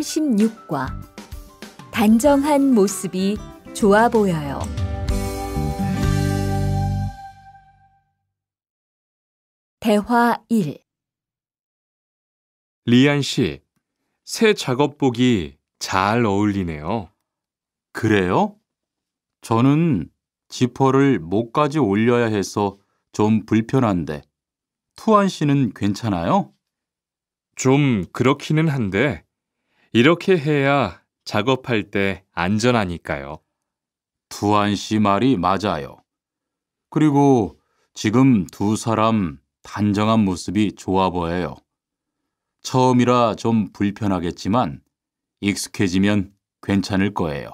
36과 단정한 모습이 좋아 보여요. 대화 1 리안 씨, 새 작업복이 잘 어울리네요. 그래요? 저는 지퍼를 목까지 올려야 해서 좀 불편한데, 투안 씨는 괜찮아요? 좀 그렇기는 한데, 이렇게 해야 작업할 때 안전하니까요. 두한 씨 말이 맞아요. 그리고 지금 두 사람 단정한 모습이 좋아 보여요. 처음이라 좀 불편하겠지만 익숙해지면 괜찮을 거예요.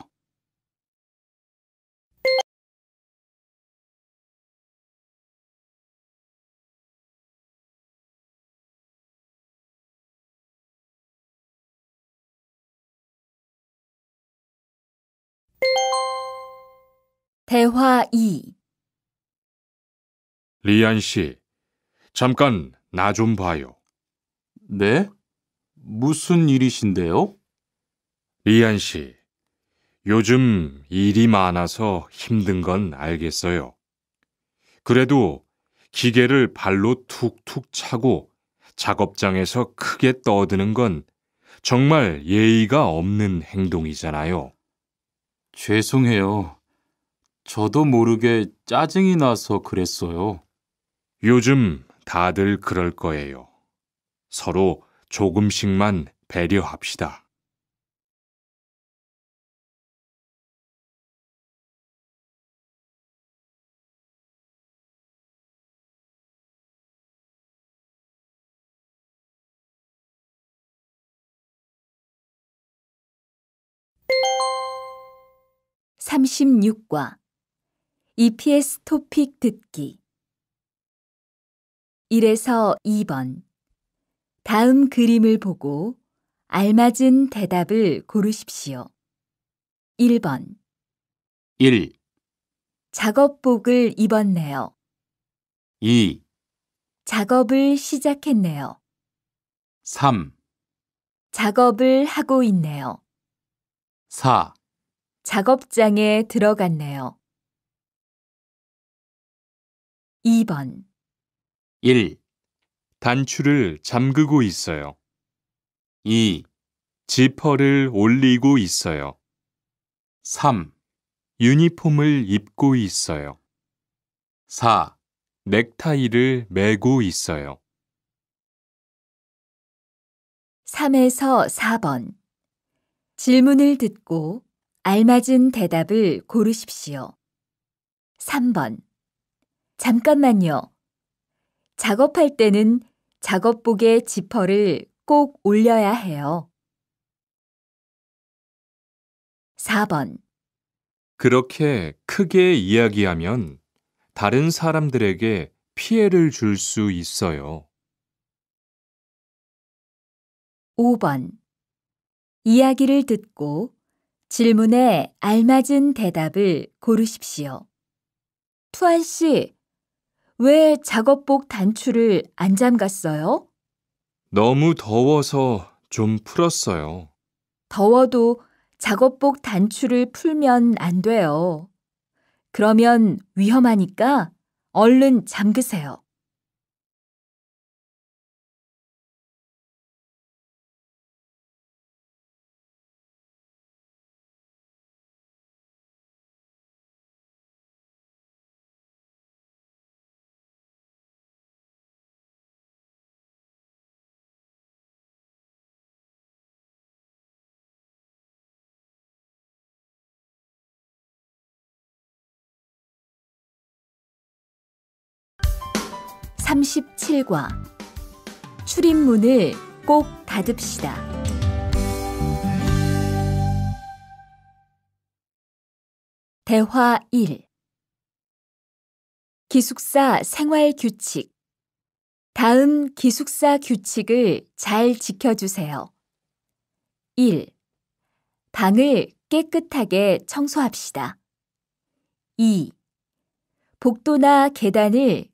대화 2 리안 씨, 잠깐 나 좀 봐요. 네? 무슨 일이신데요? 리안 씨, 요즘 일이 많아서 힘든 건 알겠어요. 그래도 기계를 발로 툭툭 차고 작업장에서 크게 떠드는 건 정말 예의가 없는 행동이잖아요. 죄송해요. 저도 모르게 짜증이 나서 그랬어요. 요즘 다들 그럴 거예요. 서로 조금씩만 배려합시다. (36과) EPS 토픽 듣기 1에서 2번 다음 그림을 보고 알맞은 대답을 고르십시오. 1번 1, 작업복을 입었네요. 2, 작업을 시작했네요. 3, 작업을 하고 있네요. 4 작업장에 들어갔네요. 2번 1. 단추를 잠그고 있어요. 2. 지퍼를 올리고 있어요. 3. 유니폼을 입고 있어요. 4. 넥타이를 매고 있어요. 3에서 4번 질문을 듣고 알맞은 대답을 고르십시오. 3번 잠깐만요. 작업할 때는 작업복의 지퍼를 꼭 올려야 해요. 4번. 그렇게 크게 이야기하면 다른 사람들에게 피해를 줄 수 있어요. 5번. 이야기를 듣고 질문에 알맞은 대답을 고르십시오. 투안 씨, 왜 작업복 단추를 안 잠갔어요? 너무 더워서 좀 풀었어요. 더워도 작업복 단추를 풀면 안 돼요. 그러면 위험하니까 얼른 잠그세요. 37과 출입문을 꼭 닫읍시다. 대화 1 기숙사 생활 규칙 다음 기숙사 규칙을 잘 지켜주세요. 1. 방을 깨끗하게 청소합시다. 2. 복도나 계단을